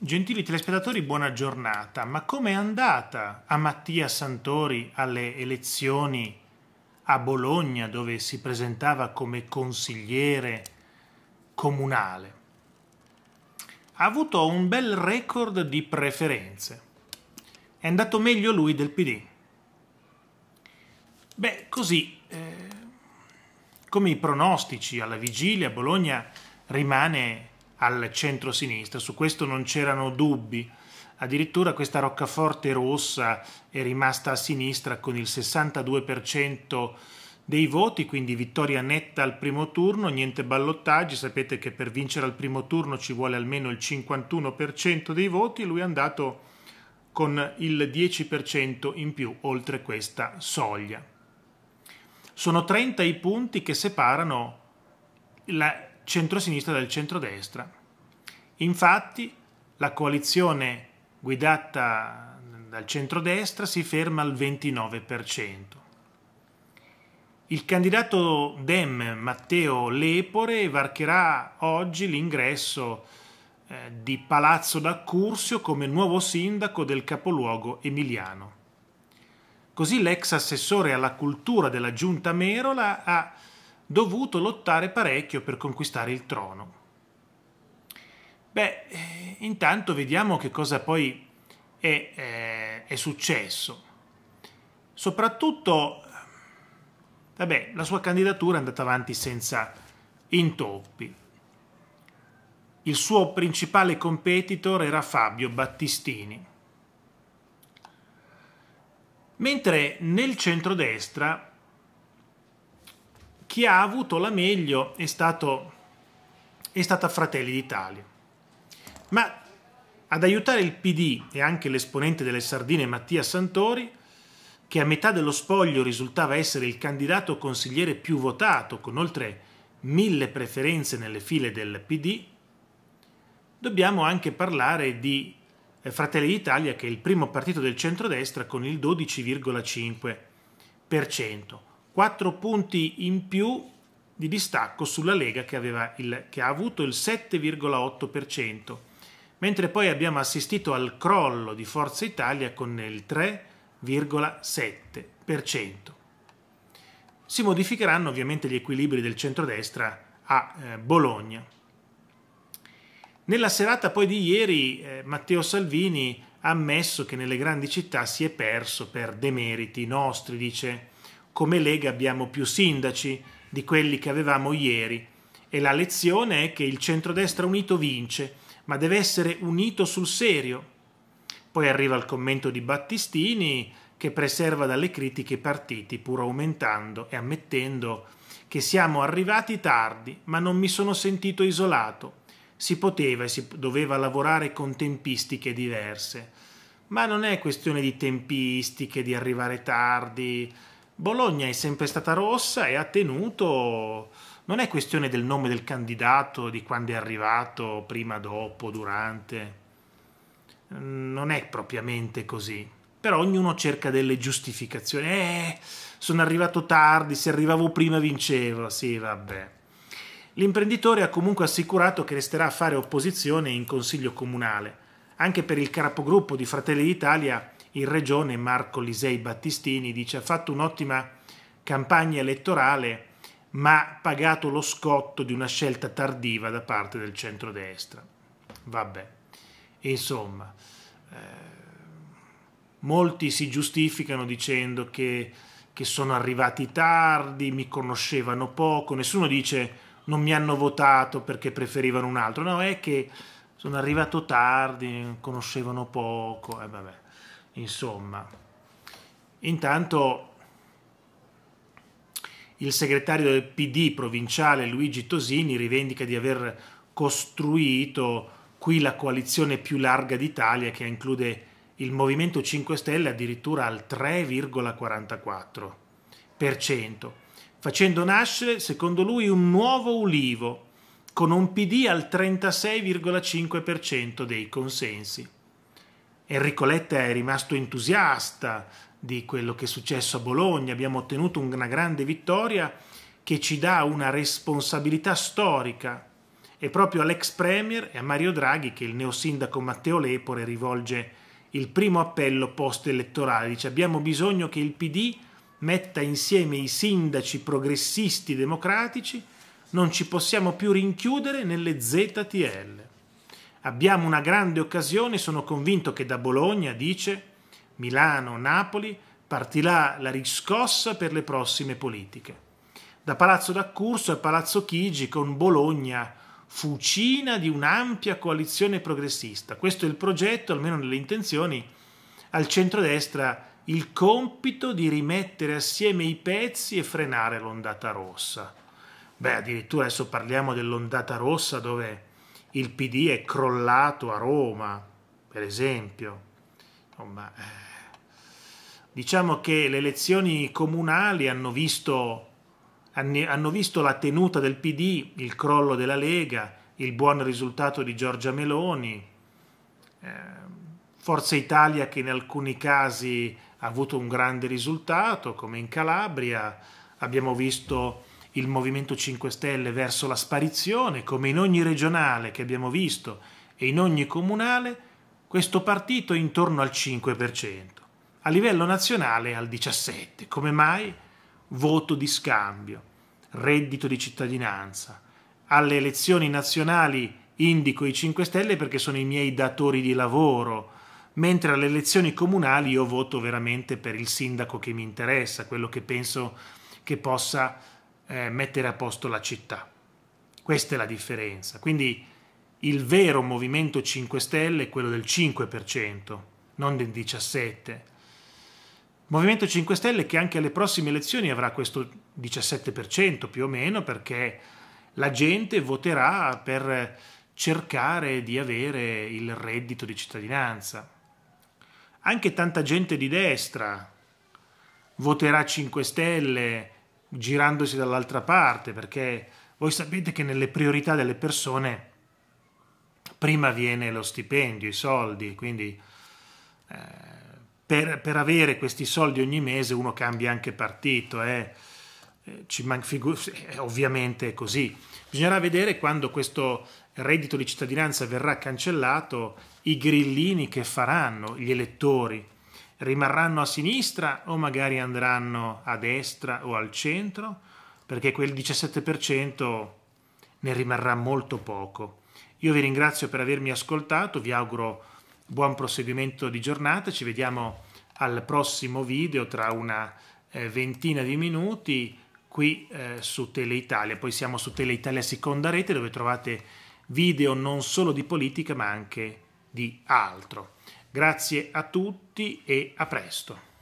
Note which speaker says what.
Speaker 1: Gentili telespettatori, buona giornata. Ma com'è andata a Mattia Santori alle elezioni a Bologna, dove si presentava come consigliere comunale? Ha avuto un bel record di preferenze. È andato meglio lui del PD. Beh, così, eh, come i pronostici alla vigilia, Bologna rimane al centro-sinistra, su questo non c'erano dubbi. Addirittura questa roccaforte rossa è rimasta a sinistra con il 62% dei voti, quindi vittoria netta al primo turno, niente ballottaggi, sapete che per vincere al primo turno ci vuole almeno il 51% dei voti, lui è andato con il 10% in più oltre questa soglia. Sono 30 i punti che separano la centrosinistra e del centrodestra. Infatti la coalizione guidata dal centrodestra si ferma al 29%. Il candidato Dem Matteo Lepore varcherà oggi l'ingresso eh, di Palazzo d'Accursio come nuovo sindaco del capoluogo emiliano. Così l'ex assessore alla cultura della giunta Merola ha dovuto lottare parecchio per conquistare il trono. Beh, eh, intanto vediamo che cosa poi è, è, eh, è successo. Soprattutto, vabbè, la sua candidatura è andata avanti senza intoppi. Il suo principale competitor era Fabio Battistini. Mentre nel centrodestra chi ha avuto la meglio è, stato, è stata Fratelli d'Italia. Ma ad aiutare il PD e anche l'esponente delle Sardine Mattia Santori, che a metà dello spoglio risultava essere il candidato consigliere più votato, con oltre mille preferenze nelle file del PD, dobbiamo anche parlare di eh, Fratelli d'Italia, che è il primo partito del centrodestra con il 12,5%, 4 punti in più di distacco sulla Lega che, il, che ha avuto il 7,8%, mentre poi abbiamo assistito al crollo di Forza Italia con il 3,7%. Si modificheranno ovviamente gli equilibri del centrodestra a eh, Bologna. Nella serata poi di ieri eh, Matteo Salvini ha ammesso che nelle grandi città si è perso per demeriti nostri, dice come Lega abbiamo più sindaci di quelli che avevamo ieri e la lezione è che il centrodestra unito vince, ma deve essere unito sul serio. Poi arriva il commento di Battistini che preserva dalle critiche i partiti, pur aumentando e ammettendo che siamo arrivati tardi, ma non mi sono sentito isolato. Si poteva e si doveva lavorare con tempistiche diverse. Ma non è questione di tempistiche, di arrivare tardi, Bologna è sempre stata rossa e ha tenuto, non è questione del nome del candidato, di quando è arrivato, prima, dopo, durante, non è propriamente così. Però ognuno cerca delle giustificazioni. Eh, sono arrivato tardi, se arrivavo prima vincevo. Sì, vabbè. L'imprenditore ha comunque assicurato che resterà a fare opposizione in consiglio comunale. Anche per il capogruppo di Fratelli d'Italia in regione Marco Lisei Battistini dice ha fatto un'ottima campagna elettorale ma ha pagato lo scotto di una scelta tardiva da parte del centrodestra. Vabbè, insomma, eh, molti si giustificano dicendo che, che sono arrivati tardi, mi conoscevano poco, nessuno dice non mi hanno votato perché preferivano un altro, no, è che sono arrivato tardi, conoscevano poco, e eh, vabbè. Insomma, intanto il segretario del PD provinciale Luigi Tosini rivendica di aver costruito qui la coalizione più larga d'Italia che include il Movimento 5 Stelle addirittura al 3,44%, facendo nascere, secondo lui, un nuovo ulivo, con un PD al 36,5% dei consensi. Enrico Letta è rimasto entusiasta di quello che è successo a Bologna, abbiamo ottenuto una grande vittoria che ci dà una responsabilità storica e proprio all'ex Premier e a Mario Draghi che il neosindaco Matteo Lepore rivolge il primo appello post-elettorale, dice abbiamo bisogno che il PD metta insieme i sindaci progressisti democratici, non ci possiamo più rinchiudere nelle ZTL. Abbiamo una grande occasione, sono convinto che da Bologna, dice, Milano, Napoli, partirà la riscossa per le prossime politiche. Da Palazzo d'Accurso a Palazzo Chigi con Bologna, fucina di un'ampia coalizione progressista. Questo è il progetto, almeno nelle intenzioni, al centrodestra il compito di rimettere assieme i pezzi e frenare l'ondata rossa. Beh, addirittura adesso parliamo dell'ondata rossa dove il PD è crollato a Roma, per esempio. Insomma, eh, diciamo che le elezioni comunali hanno visto, hanno visto la tenuta del PD, il crollo della Lega, il buon risultato di Giorgia Meloni, eh, Forza Italia che in alcuni casi ha avuto un grande risultato, come in Calabria, abbiamo visto il Movimento 5 Stelle verso la sparizione, come in ogni regionale che abbiamo visto e in ogni comunale, questo partito è intorno al 5%, a livello nazionale al 17%. Come mai? Voto di scambio, reddito di cittadinanza. Alle elezioni nazionali indico i 5 Stelle perché sono i miei datori di lavoro, mentre alle elezioni comunali io voto veramente per il sindaco che mi interessa, quello che penso che possa eh, mettere a posto la città. Questa è la differenza. Quindi il vero movimento 5 Stelle è quello del 5%, non del 17%. Movimento 5 Stelle che anche alle prossime elezioni avrà questo 17% più o meno perché la gente voterà per cercare di avere il reddito di cittadinanza. Anche tanta gente di destra voterà 5 Stelle girandosi dall'altra parte, perché voi sapete che nelle priorità delle persone prima viene lo stipendio, i soldi, quindi eh, per, per, avere questi soldi ogni mese uno cambia anche partito, eh, eh, ovviamente è così. Bisognerà vedere quando questo reddito di cittadinanza verrà cancellato, i grillini che faranno gli elettori, rimarranno a sinistra o magari andranno a destra o al centro, perché quel 17% ne rimarrà molto poco. Io vi ringrazio per avermi ascoltato, vi auguro buon proseguimento di giornata, ci vediamo al prossimo video tra una eh, ventina di minuti qui eh, su Italia. poi siamo su Tele Italia seconda rete dove trovate video non solo di politica ma anche di altro. Grazie a tutti e a presto.